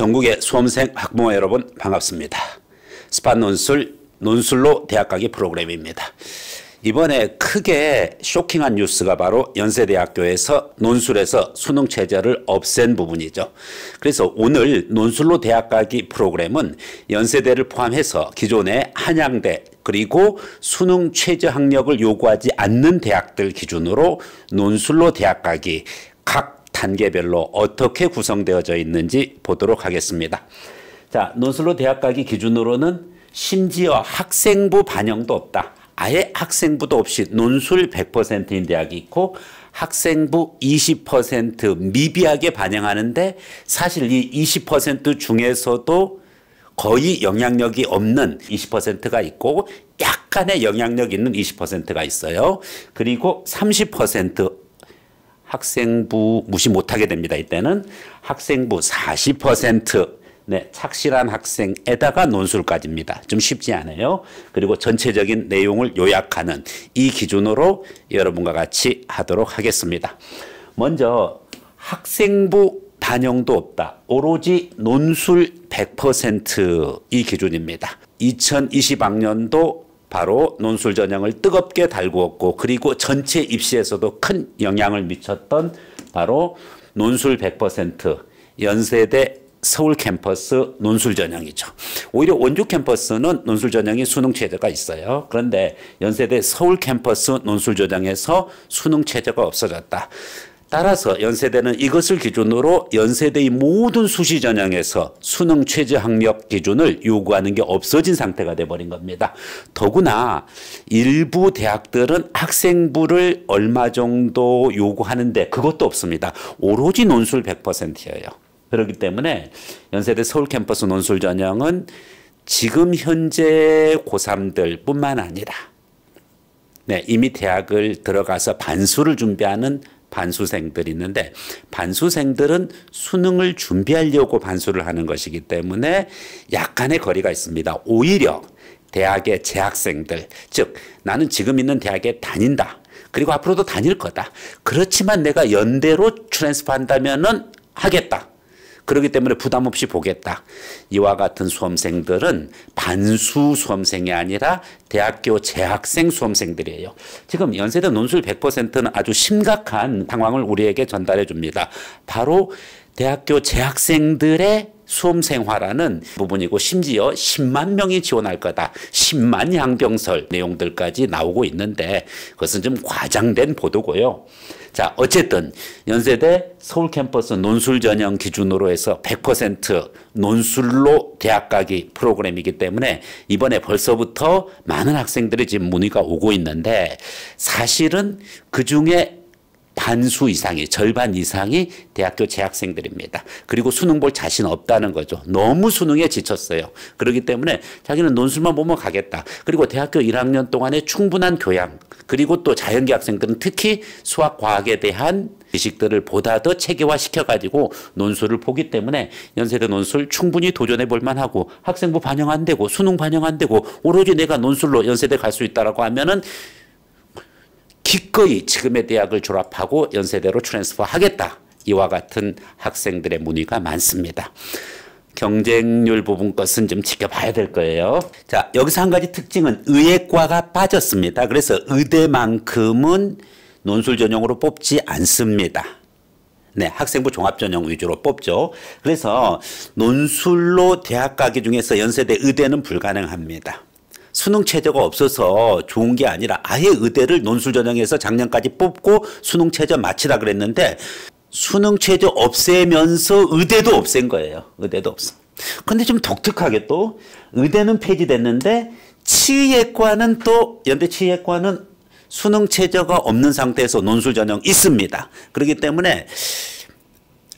전국의 수험생 학부모 여러분 반갑습니다. 스팟 논술, 논술로 대학 가기 프로그램입니다. 이번에 크게 쇼킹한 뉴스가 바로 연세대학교에서 논술에서 수능 최저를 없앤 부분이죠. 그래서 오늘 논술로 대학 가기 프로그램은 연세대를 포함해서 기존의 한양대 그리고 수능 최저 학력을 요구하지 않는 대학들 기준으로 논술로 대학 가기 각 단계별로 어떻게 구성되어져 있는지 보도록 하겠습니다. 자, 논술로 대학 가기 기준으로는 심지어 학생부 반영도 없다. 아예 학생부도 없이 논술 100%인 대학이 있고 학생부 20% 미비하게 반영하는데 사실 이 20% 중에서도 거의 영향력이 없는 20%가 있고 약간의 영향력 있는 20%가 있어요. 그리고 학생부 무시 못하게 됩니다. 이때는 학생부 40% 네, 착실한 학생에다가 논술까지입니다. 좀 쉽지 않아요. 그리고 전체적인 내용을 요약하는 이 기준으로 여러분과 같이 하도록 하겠습니다. 먼저 학생부 단영도 없다. 오로지 논술 100%이 기준입니다. 2020학년도 바로 논술 전형을 뜨겁게 달구었고 그리고 전체 입시에서도 큰 영향을 미쳤던 바로 논술 100% 연세대 서울 캠퍼스 논술 전형이죠. 오히려 원주 캠퍼스는 논술 전형이 수능 최저가 있어요. 그런데 연세대 서울 캠퍼스 논술 전형에서 수능 최저가 없어졌다. 따라서 연세대는 이것을 기준으로 연세대의 모든 수시 전형에서 수능 최저 학력 기준을 요구하는 게 없어진 상태가 돼버린 겁니다. 더구나 일부 대학들은 학생부를 얼마 정도 요구하는데 그것도 없습니다. 오로지 논술 100%예요. 그렇기 때문에 연세대 서울 캠퍼스 논술 전형은 지금 현재 고3들 뿐만 아니라 네, 이미 대학을 들어가서 반수를 준비하는 반수생들이 있는데 반수생들은 수능을 준비하려고 반수를 하는 것이기 때문에 약간의 거리가 있습니다. 오히려 대학의 재학생들, 즉 나는 지금 있는 대학에 다닌다. 그리고 앞으로도 다닐 거다. 그렇지만 내가 연대로 트랜스퍼 한다면은 하겠다. 그렇기 때문에 부담 없이 보겠다. 이와 같은 수험생들은 반수 수험생이 아니라 대학교 재학생 수험생들이에요. 지금 연세대 논술 100%는 아주 심각한 상황을 우리에게 전달해 줍니다. 바로 대학교 재학생들의 수험생활하는 부분이고 심지어 10만 명이 지원할 거다. 10만 양병설 내용들까지 나오고 있는데 그것은 좀 과장된 보도고요. 자, 어쨌든 연세대 서울 캠퍼스 논술 전형 기준으로 해서 100% 논술로 대학 가기 프로그램이기 때문에 이번에 벌써부터 많은 학생들이 지금 문의가 오고 있는데 사실은 그 중에 반수 이상이 절반 이상이 대학교 재학생들입니다. 그리고 수능 볼 자신 없다는 거죠. 너무 수능에 지쳤어요. 그렇기 때문에 자기는 논술만 보면 가겠다. 그리고 대학교 1학년 동안에 충분한 교양 그리고 또 자연계 학생들은 특히 수학 과학에 대한 지식들을 보다 더 체계화시켜 가지고 논술을 보기 때문에 연세대 논술 충분히 도전해 볼 만하고 학생부 반영 안 되고 수능 반영 안 되고 오로지 내가 논술로 연세대 갈 수 있다라고 하면은 기꺼이 지금의 대학을 졸업하고 연세대로 트랜스퍼 하겠다. 이와 같은 학생들의 문의가 많습니다. 경쟁률 부분 것은 좀 지켜봐야 될 거예요. 자, 여기서 한 가지 특징은 의예과가 빠졌습니다. 그래서 의대만큼은 논술 전형으로 뽑지 않습니다. 네, 학생부 종합 전형 위주로 뽑죠. 그래서 논술로 대학 가기 중에서 연세대 의대는 불가능합니다. 수능 체제가 없어서 좋은 게 아니라 아예 의대를 논술 전형에서 작년까지 뽑고 수능 체제 마치라 그랬는데 수능 체제 없애면서 의대도 없앤 거예요. 의대도 없어. 근데 좀 독특하게 또 의대는 폐지됐는데 치의과는 또 연대 치의과는 수능 체제가 없는 상태에서 논술 전형 있습니다. 그렇기 때문에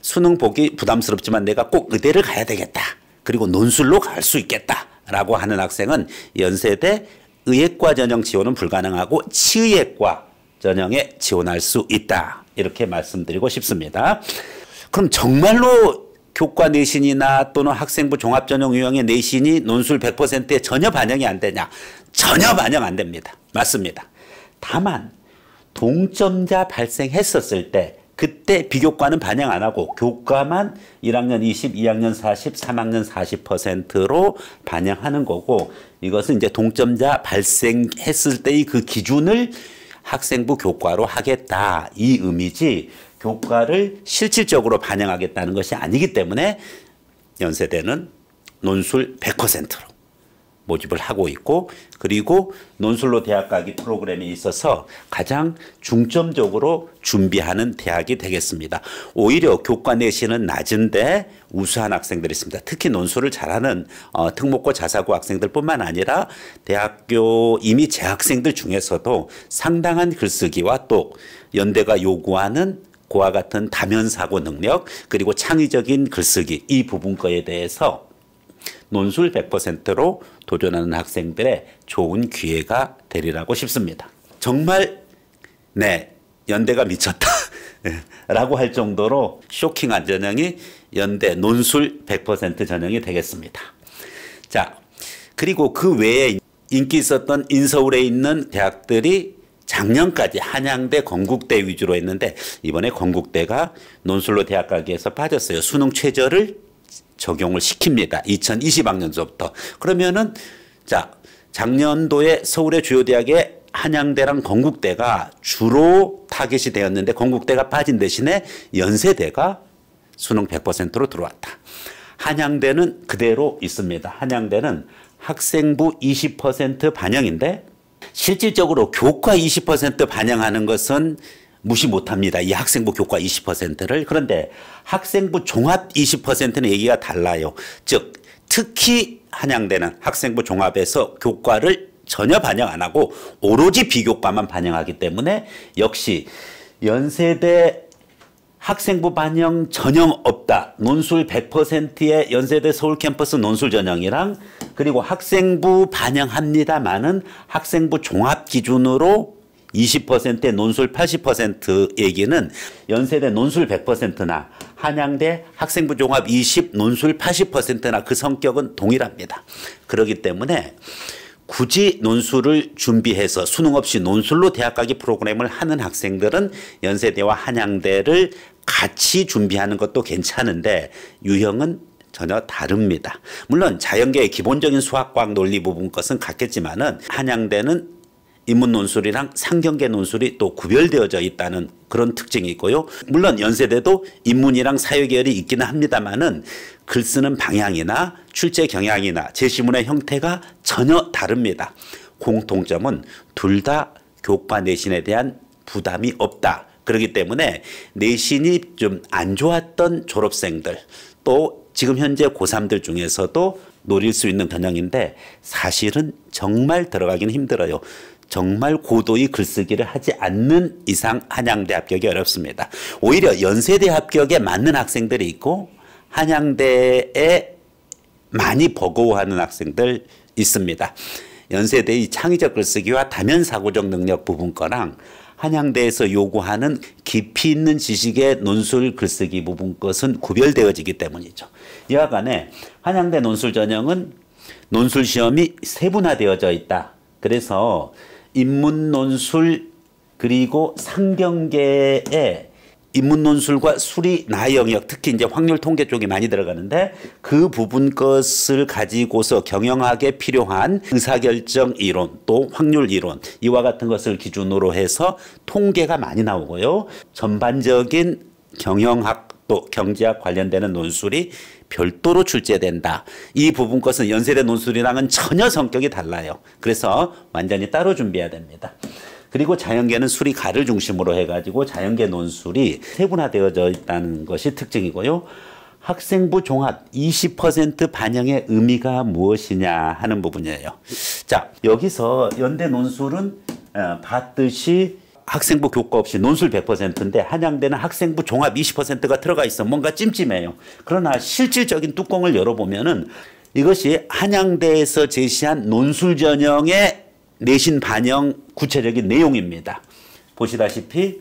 수능 보기 부담스럽지만 내가 꼭 의대를 가야 되겠다. 그리고 논술로 갈 수 있겠다. 라고 하는 학생은 연세대 의예과 전형 지원은 불가능하고 치의과 예 전형에 지원할 수 있다. 이렇게 말씀드리고 싶습니다. 그럼 정말로 교과 내신이나 또는 학생부 종합전형 유형의 내신이 논술 100%에 전혀 반영이 안 되냐? 전혀 반영 안 됩니다. 맞습니다. 다만 동점자 발생했었을 때 그때 비교과는 반영 안 하고 교과만 1학년 20, 2학년 40, 3학년 40%로 반영하는 거고 이것은 이제 동점자 발생했을 때의 그 기준을 학생부 교과로 하겠다 이 의미지 교과를 실질적으로 반영하겠다는 것이 아니기 때문에 연세대는 논술 100%로 모집을 하고 있고 그리고 논술로 대학 가기 프로그램에 있어서 가장 중점적으로 준비하는 대학이 되겠습니다. 오히려 교과 내신은 낮은데 우수한 학생들이 있습니다. 특히 논술을 잘하는 어, 특목고 자사고 학생들뿐만 아니라 대학교 이미 재학생들 중에서도 상당한 글쓰기와 또 연대가 요구하는 고와 같은 다면사고 능력 그리고 창의적인 글쓰기 이 부분 거에 대해서 논술 100%로 도전하는 학생들의 좋은 기회가 되리라고 싶습니다. 정말 네 연대가 미쳤다. 예, 라고 할 정도로 쇼킹한 전형이 연대 논술 100% 전형이 되겠습니다. 자, 그리고 그 외에 인기 있었던 인서울에 있는 대학들이 작년까지 한양대, 건국대 위주로 했는데 이번에 건국대가 논술로 대학 가기에서 빠졌어요. 수능 최저를 적용을 시킵니다. 2020학년도부터. 그러면은 자, 작년도에 서울의 주요 대학에 한양대랑 건국대가 주로 타겟이 되었는데 건국대가 빠진 대신에 연세대가 수능 100%로 들어왔다. 한양대는 그대로 있습니다. 한양대는 학생부 20% 반영인데 실질적으로 교과 20% 반영하는 것은 무시 못합니다. 이 학생부 교과 20%를 그런데 학생부 종합 20%는 얘기가 달라요. 즉 특히 한양대는 학생부 종합에서 교과를 전혀 반영 안 하고 오로지 비교과만 반영하기 때문에 역시 연세대 학생부 반영 전형 없다. 논술 100%의 연세대 서울 캠퍼스 논술 전형이랑 그리고 학생부 반영합니다만은 학생부 종합 기준으로 20%의 논술 8 0얘기는 연세대 논술 100%나 한양대 학생부 종합 20 논술 80%나 그 성격은 동일합니다. 그러기 때문에 굳이 논술을 준비해서 수능 없이 논술로 대학 가기 프로그램을 하는 학생들은 연세대와 한양대를 같이 준비하는 것도 괜찮은데 유형은 전혀 다릅니다. 물론 자연계의 기본적인 수학과학 논리 부분 것은 같겠지만은 한양대는 인문 논술이랑 상경계 논술이 또 구별되어져 있다는 그런 특징이 있고요. 물론 연세대도 인문이랑 사회계열이 있기는 합니다만은 글 쓰는 방향이나 출제 경향이나 제시문의 형태가 전혀 다릅니다. 공통점은 둘 다 교과 내신에 대한 부담이 없다. 그렇기 때문에 내신이 좀 안 좋았던 졸업생들 또 지금 현재 고3들 중에서도 노릴 수 있는 전형인데 사실은 정말 들어가긴 힘들어요. 정말 고도의 글쓰기를 하지 않는 이상 한양대 합격이 어렵습니다. 오히려 연세대 합격에 맞는 학생들이 있고 한양대에 많이 버거워하는 학생들 있습니다. 연세대의 창의적 글쓰기와 다면 사고적 능력 부분 거랑 한양대에서 요구하는 깊이 있는 지식의 논술 글쓰기 부분 것은 구별되어지기 때문이죠. 이와간에 한양대 논술 전형은 논술 시험이 세분화되어져 있다. 그래서 인문논술 그리고 상경계에 인문논술과 수리 나 영역 특히 이제 확률 통계 쪽이 많이 들어가는데 그 부분 것을 가지고서 경영학에 필요한 의사결정 이론 또 확률 이론 이와 같은 것을 기준으로 해서 통계가 많이 나오고요 전반적인 경영학 또 경제학 관련되는 논술이 별도로 출제된다. 이 부분 것은 연세대 논술이랑은 전혀 성격이 달라요. 그래서 완전히 따로 준비해야 됩니다. 그리고 자연계는 수리 가를 중심으로 해가지고 자연계 논술이 세분화되어져 있다는 것이 특징이고요. 학생부 종합 20% 반영의 의미가 무엇이냐 하는 부분이에요. 자, 여기서 연대 논술은 봤듯이 어, 학생부 교과 없이 논술 100%인데 한양대는 학생부 종합 20%가 들어가 있어. 뭔가 찜찜해요. 그러나 실질적인 뚜껑을 열어보면은 이것이 한양대에서 제시한 논술 전형의 내신 반영 구체적인 내용입니다. 보시다시피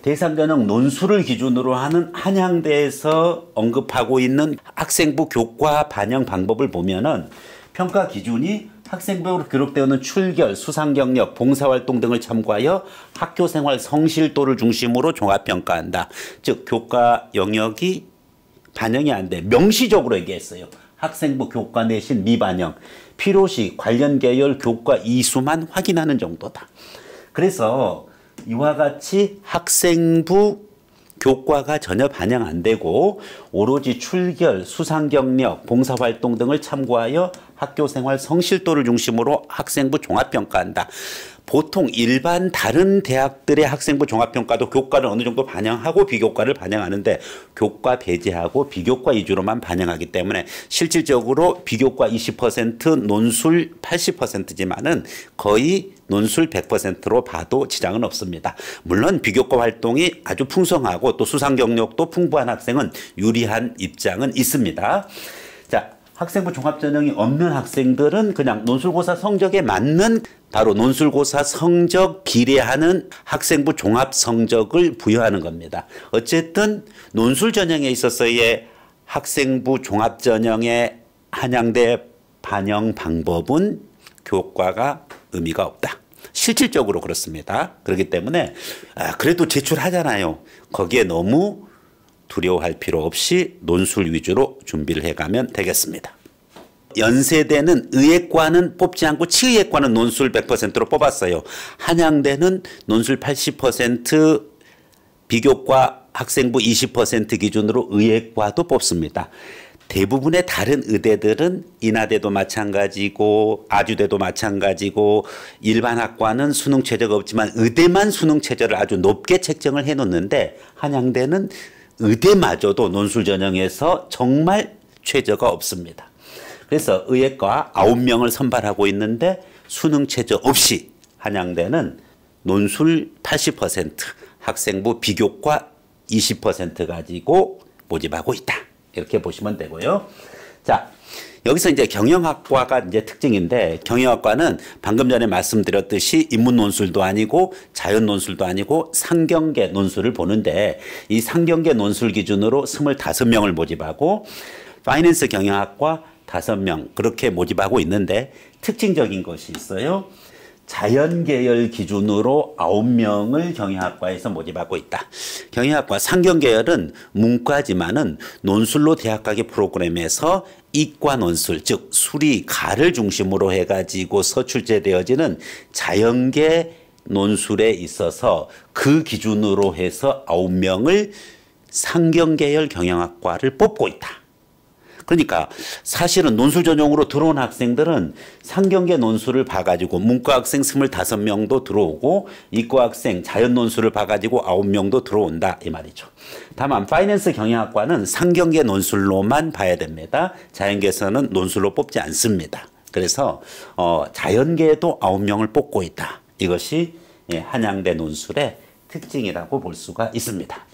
대상전형 논술을 기준으로 하는 한양대에서 언급하고 있는 학생부 교과 반영 방법을 보면은 평가 기준이 학생부로 기록되어는 출결, 수상 경력, 봉사활동 등을 참고하여 학교 생활 성실도를 중심으로 종합평가한다. 즉 교과 영역이 반영이 안 돼. 명시적으로 얘기했어요. 학생부 교과 내신 미반영, 필요시 관련 계열 교과 이수만 확인하는 정도다. 그래서 이와 같이 학생부 교과가 전혀 반영 안 되고 오로지 출결, 수상 경력, 봉사활동 등을 참고하여 학교 생활 성실도를 중심으로 학생부 종합평가한다. 보통 일반 다른 대학들의 학생부 종합평가도 교과를 어느 정도 반영하고 비교과를 반영하는데 교과 배제하고 비교과 위주로만 반영하기 때문에 실질적으로 비교과 20% 논술 80%지만은 거의 논술 100%로 봐도 지장은 없습니다. 물론 비교과 활동이 아주 풍성하고 또 수상 경력도 풍부한 학생은 유리한 입장은 있습니다. 학생부 종합전형이 없는 학생들은 그냥 논술고사 성적에 맞는 바로 논술고사 성적 비례하는 학생부 종합 성적을 부여하는 겁니다. 어쨌든 논술 전형에 있어서의 학생부 종합 전형의 한양대 반영 방법은 교과가 의미가 없다. 실질적으로 그렇습니다. 그렇기 때문에 아, 그래도 제출하잖아요. 거기에 너무 두려워할 필요 없이 논술 위주로 준비를 해가면 되겠습니다. 연세대는 의예과는 뽑지 않고 치의과는 논술 100%로 뽑았어요. 한양대는 논술 80%, 비교과 학생부 20% 기준으로 의예과도 뽑습니다. 대부분의 다른 의대들은 인하대도 마찬가지고 아주대도 마찬가지고 일반 학과는 수능 최저가 없지만 의대만 수능 최저를 아주 높게 책정을 해놓는데 한양대는 의대마저도 논술 전형에서 정말 최저가 없습니다. 그래서 의예과 9명을 선발하고 있는데 수능 최저 없이 한양대는 논술 80%, 학생부 비교과 20% 가지고 모집하고 있다. 이렇게 보시면 되고요. 자, 여기서 이제 경영학과가 이제 특징인데 경영학과는 방금 전에 말씀드렸듯이 인문 논술도 아니고 자연 논술도 아니고 상경계 논술을 보는데 이 상경계 논술 기준으로 25명을 모집하고 파이낸스 경영학과 5명 그렇게 모집하고 있는데 특징적인 것이 있어요. 자연계열 기준으로 9명을 경영학과에서 모집하고 있다. 경영학과 상경계열은 문과지만은 논술로 대학가기 프로그램에서 이과 논술, 즉 수리가를 중심으로 해가지고 서출제되어지는 자연계 논술에 있어서 그 기준으로 해서 9명을 상경계열 경영학과를 뽑고 있다. 그러니까 사실은 논술 전용으로 들어온 학생들은 상경계 논술을 봐가지고 문과 학생 25명도 들어오고 이과 학생 자연 논술을 봐가지고 9명도 들어온다 이 말이죠. 다만 파이낸스 경영학과는 상경계 논술로만 봐야 됩니다. 자연계에서는 논술로 뽑지 않습니다. 그래서 어, 자연계에도 9명을 뽑고 있다. 이것이 예, 한양대 논술의 특징이라고 볼 수가 있습니다.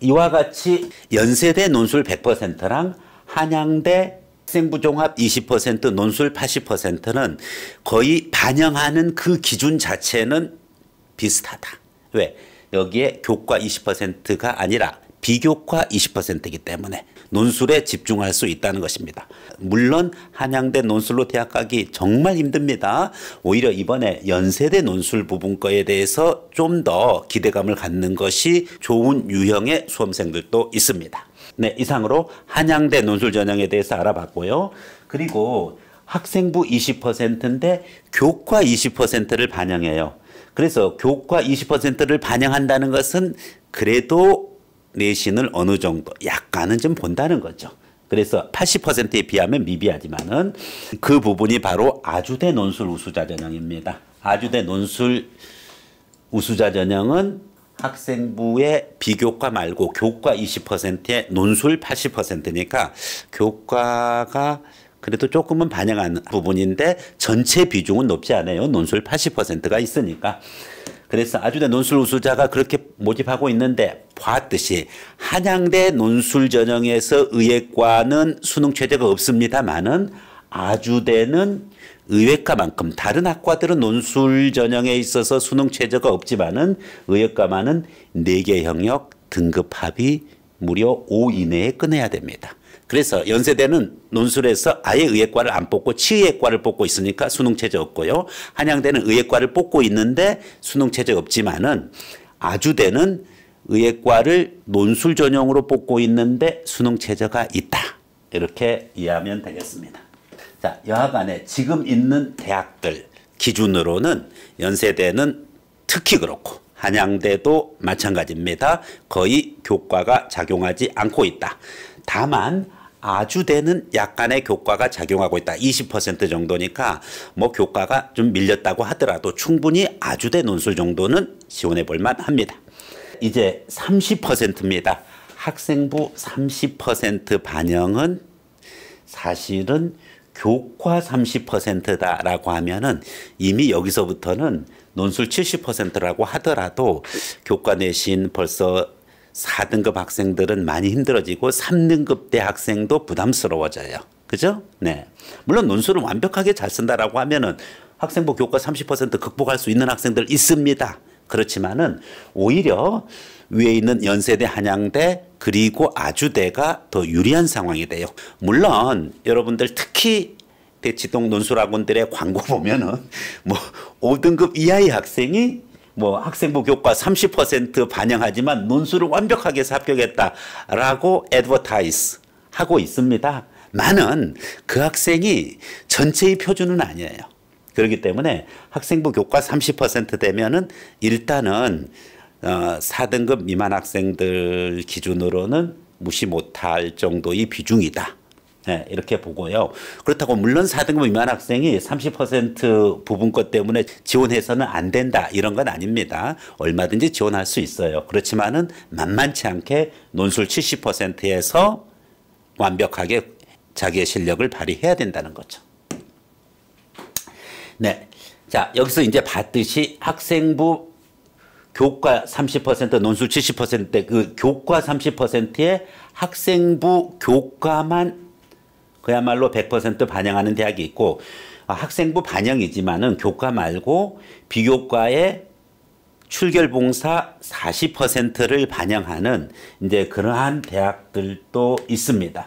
이와 같이 연세대 논술 100%랑 한양대 학생부 종합 20% 논술 80%는 거의 반영하는 그 기준 자체는 비슷하다. 왜? 여기에 교과 20%가 아니라 비교과 20%이기 때문에 논술에 집중할 수 있다는 것입니다. 물론 한양대 논술로 대학 가기 정말 힘듭니다. 오히려 이번에 연세대 논술 부분거에 대해서 좀 더 기대감을 갖는 것이 좋은 유형의 수험생들도 있습니다. 네, 이상으로 한양대 논술 전형에 대해서 알아봤고요. 그리고 학생부 20%인데 교과 20%를 반영해요. 그래서 교과 20%를 반영한다는 것은 그래도 내신을 어느 정도 약간은 좀 본다는 거죠. 그래서 80%에 비하면 미비하지만은 그 부분이 바로 아주대 논술 우수자 전형입니다. 아주대 논술 우수자 전형은 학생부의 비교과 말고 교과 20%에 논술 80%니까 교과가 그래도 조금은 반영한 부분인데 전체 비중은 높지 않아요. 논술 80%가 있으니까. 그래서 아주대 논술 우수자가 그렇게 모집하고 있는데 봤듯이 한양대 논술 전형에서 의예과는 수능 최대가 없습니다만은 아주대는 의외과만큼 다른 학과들은 논술 전형에 있어서 수능 최저가 없지만은 의외과만은 네개 영역 등급 합이 무려 5 이내에 끝내야 됩니다. 그래서 연세대는 논술에서 아예 의예과를 안 뽑고 치의과를 뽑고 있으니까 수능 최저 없고요. 한양대는 의예과를 뽑고 있는데 수능 최저 없지만은 아주대는 의예과를 논술 전형으로 뽑고 있는데 수능 최저가 있다. 이렇게 이해하면 되겠습니다. 자, 여하간에 지금 있는 대학들 기준으로는 연세대는 특히 그렇고 한양대도 마찬가지입니다. 거의 교과가 작용하지 않고 있다. 다만 아주대는 약간의 교과가 작용하고 있다. 20% 정도니까 뭐 교과가 좀 밀렸다고 하더라도 충분히 아주대 논술 정도는 지원해 볼 만합니다. 이제 30%입니다. 학생부 30% 반영은 사실은 교과 30%다라고 하면은 이미 여기서부터는 논술 70%라고 하더라도 교과 내신 벌써 4등급 학생들은 많이 힘들어지고 3등급 대 학생도 부담스러워져요. 그죠? 네. 물론 논술을 완벽하게 잘 쓴다라고 하면은 학생부 교과 30% 극복할 수 있는 학생들 있습니다. 그렇지만은 오히려 위에 있는 연세대, 한양대, 그리고 아주대가 더 유리한 상황이 돼요. 물론 여러분들 특히 대치동 논술학원들의 광고 보면은 뭐 5등급 이하의 학생이 뭐 학생부 교과 30% 반영하지만 논술을 완벽하게 합격했다라고 애드버타이스 하고 있습니다. 나는 그 학생이 전체의 표준은 아니에요. 그렇기 때문에 학생부 교과 30% 되면은 일단은 어, 4등급 미만 학생들 기준으로는 무시 못할 정도의 비중이다. 네, 이렇게 보고요. 그렇다고 물론 4등급 미만 학생이 30% 부분권 때문에 지원해서는 안 된다 이런 건 아닙니다. 얼마든지 지원할 수 있어요. 그렇지만은 만만치 않게 논술 70%에서 완벽하게 자기의 실력을 발휘해야 된다는 거죠. 네. 자, 여기서 이제 봤듯이 학생부 교과 30% 논술 70%대 그 교과 30%에 학생부 교과만 그야말로 100% 반영하는 대학이 있고 아, 학생부 반영이지만은 교과 말고 비교과에 출결봉사 40%를 반영하는 이제 그러한 대학들도 있습니다.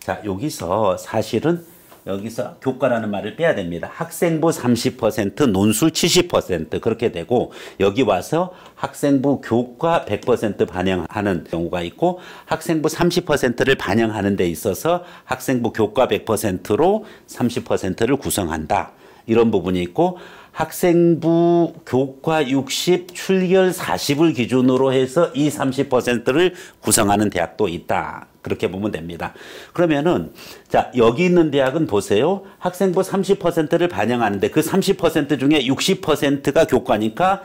자, 여기서 사실은 여기서 교과라는 말을 빼야 됩니다. 학생부 30%, 논술 70% 그렇게 되고 여기 와서 학생부 교과 100% 반영하는 경우가 있고 학생부 30%를 반영하는 데 있어서 학생부 교과 100%로 30%를 구성한다. 이런 부분이 있고 학생부 교과 60, 출결 40을 기준으로 해서 이 30%를 구성하는 대학도 있다. 그렇게 보면 됩니다. 그러면은 자 여기 있는 대학은 보세요. 학생부 30%를 반영하는데 그 30% 중에 60%가 교과니까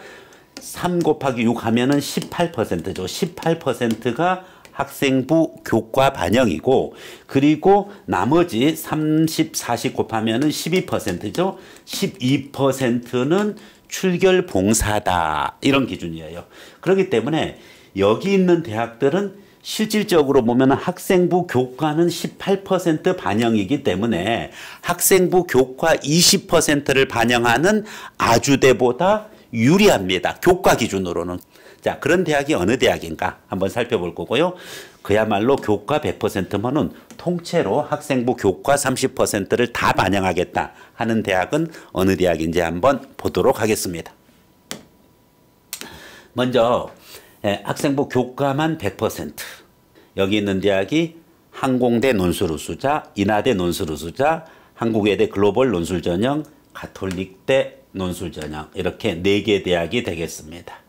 3 곱하기 6 하면은 18%죠. 18%가 학생부 교과 반영이고 그리고 나머지 30, 40곱하면 12%죠. 12%는 출결 봉사다 이런 기준이에요. 그렇기 때문에 여기 있는 대학들은 실질적으로 보면 학생부 교과는 18% 반영이기 때문에 학생부 교과 20%를 반영하는 아주대보다 유리합니다. 교과 기준으로는. 자, 그런 대학이 어느 대학인가 한번 살펴볼 거고요. 그야말로 교과 100%면은 통째로 학생부 교과 30%를 다 반영하겠다 하는 대학은 어느 대학인지 한번 보도록 하겠습니다. 먼저 예, 학생부 교과만 100% 여기 있는 대학이 항공대 논술우수자, 인하대 논술우수자, 한국외대 글로벌 논술전형, 가톨릭대 논술전형 이렇게 네 개 대학이 되겠습니다.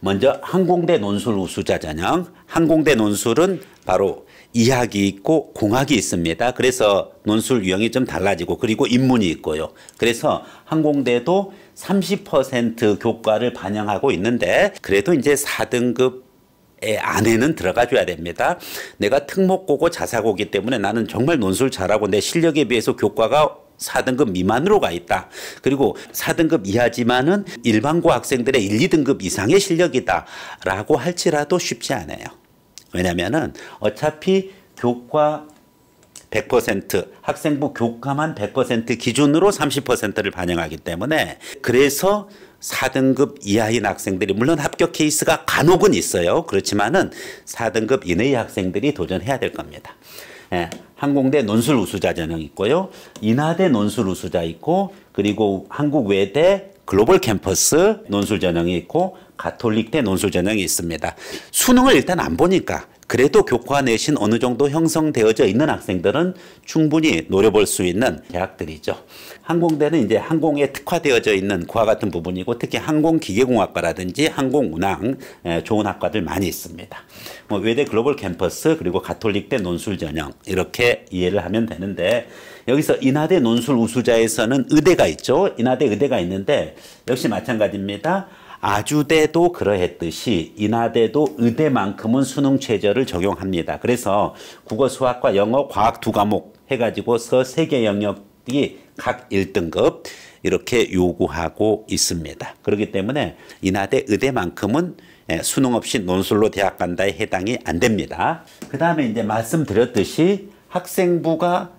먼저 항공대 논술 우수자 전형. 항공대 논술은 바로 이학이 있고 공학이 있습니다. 그래서 논술 유형이 좀 달라지고 그리고 인문이 있고요. 그래서 항공대도 30% 교과를 반영하고 있는데 그래도 이제 4등급 안에는 들어가줘야 됩니다. 내가 특목고고 자사고기 때문에 나는 정말 논술 잘하고 내 실력에 비해서 교과가 4등급 미만으로 가 있다. 그리고 4등급 이하지만은 일반고 학생들의 1, 2등급 이상의 실력이다라고 할지라도 쉽지 않아요. 왜냐면은 어차피 교과 100% 학생부 교과만 100% 기준으로 30%를 반영하기 때문에 그래서 4등급 이하인 학생들이 물론 합격 케이스가 간혹은 있어요. 그렇지만은 4등급 이내의 학생들이 도전해야 될 겁니다. 예, 항공대 논술 우수자 전형 있고요. 인하대 논술 우수자 있고 그리고 한국외대 글로벌 캠퍼스 논술 전형이 있고 가톨릭대 논술 전형이 있습니다. 수능을 일단 안 보니까 그래도 교과 내신 어느 정도 형성되어져 있는 학생들은 충분히 노려볼 수 있는 대학들이죠. 항공대는 이제 항공에 특화되어져 있는 고 같은 부분이고 특히 항공기계공학과라든지 항공운항 좋은 학과들 많이 있습니다. 뭐 외대 글로벌 캠퍼스 그리고 가톨릭대 논술 전형 이렇게 이해를 하면 되는데 여기서 인하대 논술 우수자에서는 의대가 있죠. 인하대 의대가 있는데 역시 마찬가지입니다. 아주대도 그러했듯이 인하대도 의대만큼은 수능 최저를 적용합니다. 그래서 국어, 수학과 영어, 과학 두 과목 해가지고 서세개 영역이 각 1등급 이렇게 요구하고 있습니다. 그렇기 때문에 인하대 의대만큼은 예, 수능 없이 논술로 대학 간다에 해당이 안 됩니다. 그 다음에 이제 말씀드렸듯이 학생부가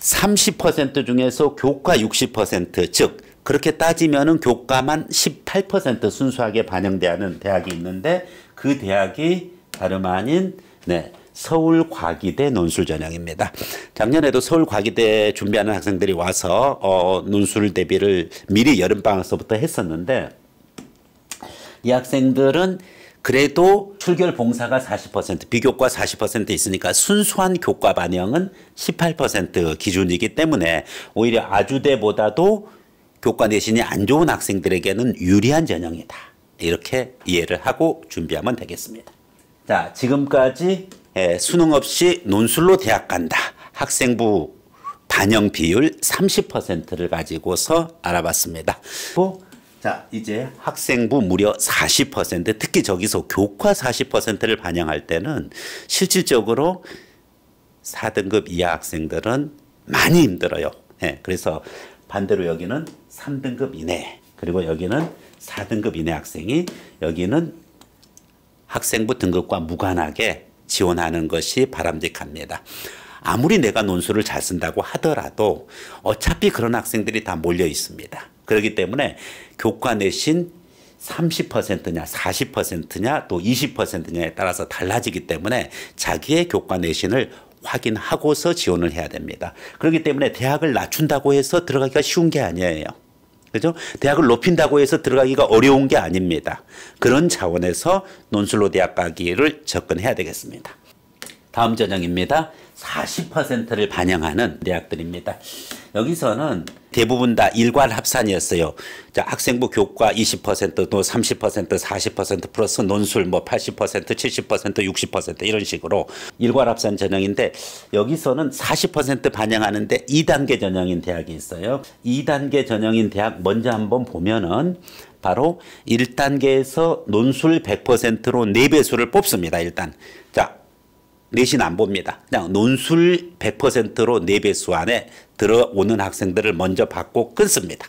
30% 중에서 교과 60%즉 그렇게 따지면은 교과만 18% 순수하게 반영되는 대학이 있는데 그 대학이 다름 아닌 네, 서울과기대 논술 전형입니다. 작년에도 서울과기대 준비하는 학생들이 와서 어, 논술 대비를 미리 여름방학서부터 했었는데 이 학생들은 그래도 출결 봉사가 40%, 비교과 40% 있으니까 순수한 교과 반영은 18% 기준이기 때문에 오히려 아주대보다도 교과 내신이 안 좋은 학생들에게는 유리한 전형이다. 이렇게 이해를 하고 준비하면 되겠습니다. 자, 지금까지 예, 수능 없이 논술로 대학 간다. 학생부 반영 비율 30%를 가지고서 알아봤습니다. 자, 이제 학생부 무려 40% 특히 저기서 교과 40%를 반영할 때는 실질적으로 4등급 이하 학생들은 많이 힘들어요. 예, 그래서 반대로 여기는 3등급 이내 그리고 여기는 4등급 이내 학생이 여기는 학생부 등급과 무관하게 지원하는 것이 바람직합니다. 아무리 내가 논술을 잘 쓴다고 하더라도 어차피 그런 학생들이 다 몰려 있습니다. 그렇기 때문에 교과 내신 30%냐 40%냐 또 20%냐에 따라서 달라지기 때문에 자기의 교과 내신을 확인하고서 지원을 해야 됩니다. 그렇기 때문에 대학을 낮춘다고 해서 들어가기가 쉬운 게 아니에요. 그죠? 대학을 높인다고 해서 들어가기가 어려운 게 아닙니다. 그런 차원에서 논술로 대학 가기를 접근해야 되겠습니다. 다음 전형입니다. 40%를 반영하는 대학들입니다. 여기서는 대부분 다 일괄 합산이었어요. 자, 학생부 교과 20%, 또 30%, 40% 플러스 논술 뭐 80%, 70%, 60% 이런 식으로 일괄 합산 전형인데 여기서는 40% 반영하는데 2단계 전형인 대학이 있어요. 2단계 전형인 대학 먼저 한번 보면은 바로 1단계에서 논술 100%로 4배수를 뽑습니다. 일단 내신 안 봅니다. 그냥 논술 100%로 4배수 안에 들어오는 학생들을 먼저 받고 끊습니다.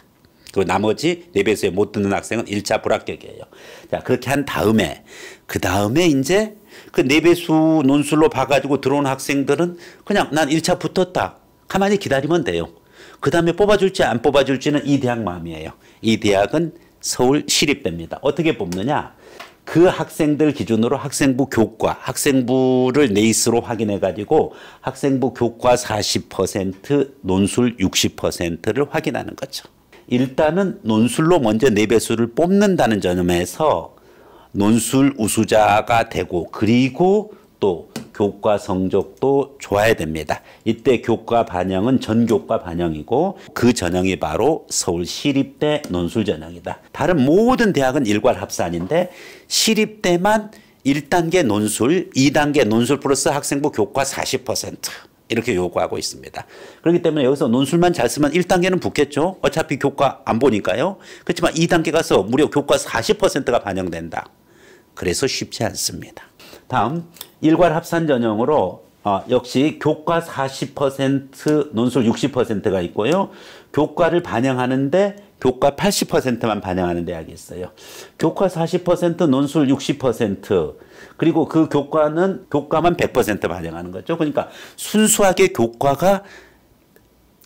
그리고 나머지 4배수에 못 듣는 학생은 1차 불합격이에요. 자, 그렇게 한 다음에, 그 다음에 이제 그 4배수 논술로 봐가지고 들어온 학생들은 그냥 난 1차 붙었다. 가만히 기다리면 돼요. 그 다음에 뽑아줄지 안 뽑아줄지는 이 대학 마음이에요. 이 대학은 서울 시립대입니다. 어떻게 뽑느냐? 그 학생들 기준으로 학생부 교과, 학생부를 네이스로 확인해 가지고 학생부 교과 40%, 논술 60%를 확인하는 거죠. 일단은 논술로 먼저 네 배수를 뽑는다는 점에서 논술 우수자가 되고 그리고 성적도 교과 성적도 좋아야 됩니다. 이때 교과 반영은 전교과 반영이고 그 전형이 바로 서울 시립대 논술 전형이다. 다른 모든 대학은 일괄 합산인데 시립대만 1단계 논술, 2단계 논술 플러스 학생부 교과 40% 이렇게 요구하고 있습니다. 그렇기 때문에 여기서 논술만 잘 쓰면 1단계는 붙겠죠. 어차피 교과 안 보니까요. 그렇지만 2단계 가서 무려 교과 40%가 반영된다. 그래서 쉽지 않습니다. 다음 일괄 합산 전형으로 어, 역시 교과 40% 논술 60%가 있고요. 교과를 반영하는데 교과 80%만 반영하는 대학이 있어요. 교과 40% 논술 60% 그리고 그 교과는 교과만 100% 반영하는 거죠. 그러니까 순수하게 교과가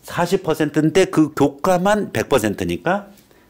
40%인데 그 교과만 100%니까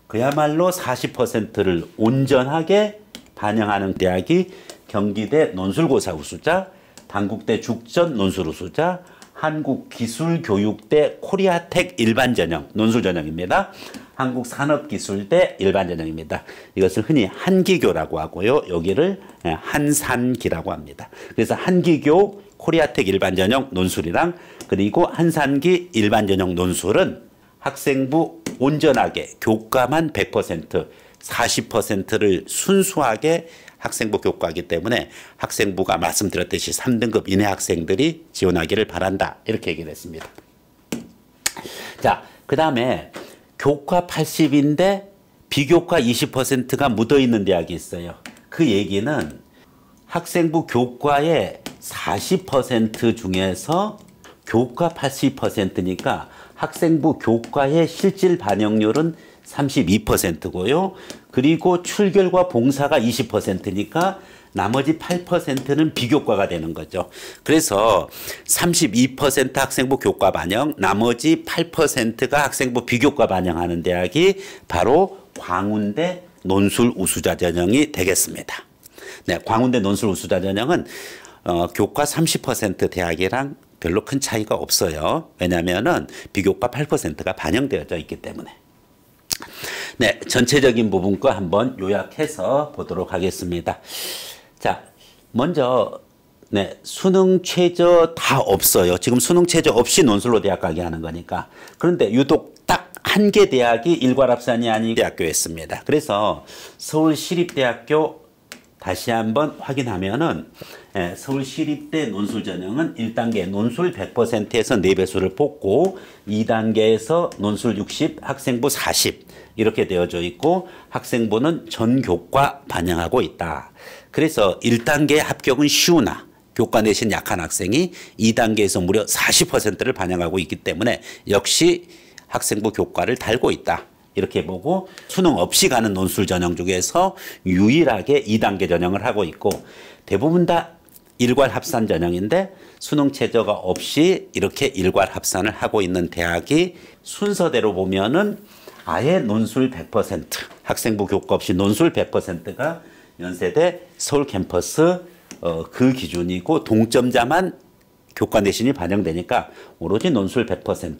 그야말로 40%를 온전하게 반영하는 대학이 경기대 논술고사 우수자, 당국대 죽전 논술 우수자, 한국기술교육대 코리아텍 일반전형, 논술전형입니다. 한국산업기술대 일반전형입니다. 이것을 흔히 한기교라고 하고요. 여기를 예, 한산기라고 합니다. 그래서 한기교 코리아텍 일반전형 논술이랑 그리고 한산기 일반전형 논술은 학생부 온전하게 교과만 100% 40%를 순수하게 학생부 교과이기 때문에 학생부가 말씀드렸듯이 3등급 이내 학생들이 지원하기를 바란다. 이렇게 얘기를 했습니다. 자, 그 다음에 교과 80인데 비교과 20%가 묻어 있는 대학이 있어요. 그 얘기는 학생부 교과의 40% 중에서 교과 80%니까 학생부 교과의 실질 반영률은 32%고요. 그리고 출결과 봉사가 20%니까 나머지 8%는 비교과가 되는 거죠. 그래서 32% 학생부 교과 반영, 나머지 8%가 학생부 비교과 반영하는 대학이 바로 광운대 논술 우수자 전형이 되겠습니다. 네, 광운대 논술 우수자 전형은 어, 교과 30% 대학이랑 별로 큰 차이가 없어요. 왜냐면은 비교과 8%가 반영되어져 있기 때문에. 네, 전체적인 부분과 한번 요약해서 보도록 하겠습니다. 자, 먼저 네, 수능 최저 다 없어요. 지금 수능 최저 없이 논술로 대학 가게 하는 거니까. 그런데 유독 딱 한 개 대학이 일괄 합산이 아닌 대학교였습니다. 그래서 서울시립대학교 다시 한번 확인하면은 예, 서울시립대 논술전형은 1단계 논술 100%에서 4배수를 뽑고 2단계에서 논술 60, 학생부 40 이렇게 되어져 있고 학생부는 전 교과 반영하고 있다. 그래서 1단계 합격은 쉬우나 교과 내신 약한 학생이 2단계에서 무려 40%를 반영하고 있기 때문에 역시 학생부 교과를 달고 있다. 이렇게 보고 수능 없이 가는 논술 전형 중에서 유일하게 2단계 전형을 하고 있고 대부분 다 일괄 합산 전형인데 수능 최저가 없이 이렇게 일괄 합산을 하고 있는 대학이 순서대로 보면은 아예 논술 100% 학생부 교과 없이 논술 100%가 연세대 서울 캠퍼스 어, 그 기준이고 동점자만 교과 내신이 반영되니까 오로지 논술 100%.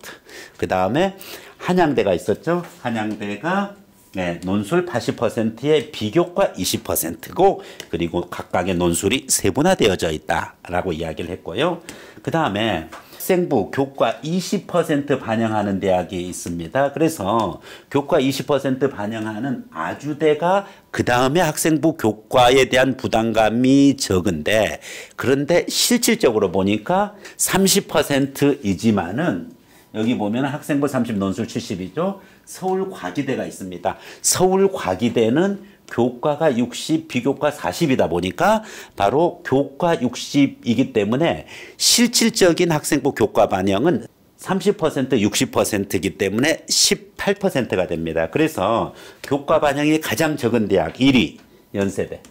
그 다음에 한양대가 있었죠. 한양대가 네, 논술 80%에 비교과 20%고 그리고 각각의 논술이 세분화되어져 있다라고 이야기를 했고요. 그 다음에 학생부 교과 20% 반영하는 대학이 있습니다. 그래서 교과 20% 반영하는 아주대가 그 다음에 학생부 교과에 대한 부담감이 적은데 그런데 실질적으로 보니까 30%이지만은 여기 보면 학생부 30 논술 70이죠. 서울과기대가 있습니다. 서울과기대는 교과가 60, 비교과 40이다 보니까 바로 교과 60이기 때문에 실질적인 학생부 교과 반영은 30% 60%이기 때문에 18%가 됩니다. 그래서 교과 반영이 가장 적은 대학 1위 연세대,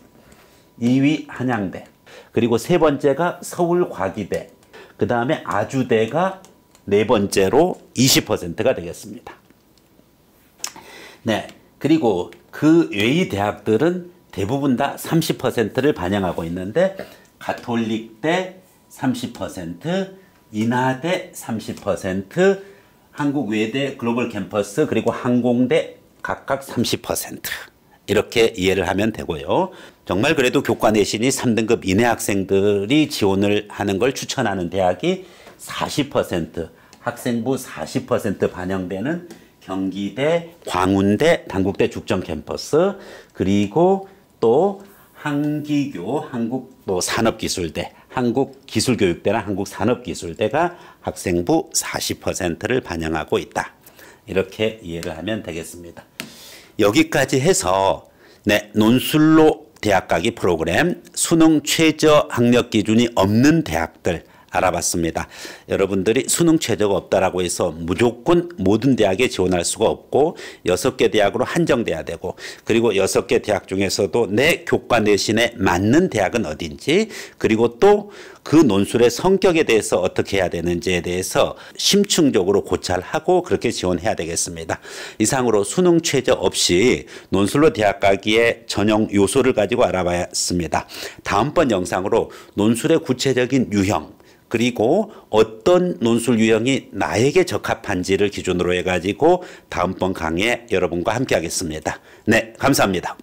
2위 한양대, 그리고 세 번째가 서울과기대, 그 다음에 아주대가 네 번째로 20%가 되겠습니다. 네. 그리고 그 외의 대학들은 대부분 다 30%를 반영하고 있는데 가톨릭대 30%, 인하대 30%, 한국외대 글로벌 캠퍼스 그리고 항공대 각각 30% 이렇게 이해를 하면 되고요. 정말 그래도 교과 내신이 3등급 이내 학생들이 지원을 하는 걸 추천하는 대학이 40% 학생부 40% 반영되는 경기대, 광운대, 당국대 죽전 캠퍼스 그리고 또 한기교 한국 또 산업기술대 한국기술교육대나 한국산업기술대가 학생부 40%를 반영하고 있다. 이렇게 이해를 하면 되겠습니다. 여기까지 해서 네, 논술로 대학 가기 프로그램 수능 최저 학력 기준이 없는 대학들 알아봤습니다. 여러분들이 수능 최저가 없다라고 해서 무조건 모든 대학에 지원할 수가 없고 여섯 개 대학으로 한정돼야 되고 그리고 여섯 개 대학 중에서도 내 교과 내신에 맞는 대학은 어딘지 그리고 또 그 논술의 성격에 대해서 어떻게 해야 되는지에 대해서 심층적으로 고찰하고 그렇게 지원해야 되겠습니다. 이상으로 수능 최저 없이 논술로 대학 가기에 전형 요소를 가지고 알아봤습니다. 다음번 영상으로 논술의 구체적인 유형 그리고 어떤 논술 유형이 나에게 적합한지를 기준으로 해가지고 다음번 강의 에 여러분과 함께 하겠습니다. 네, 감사합니다.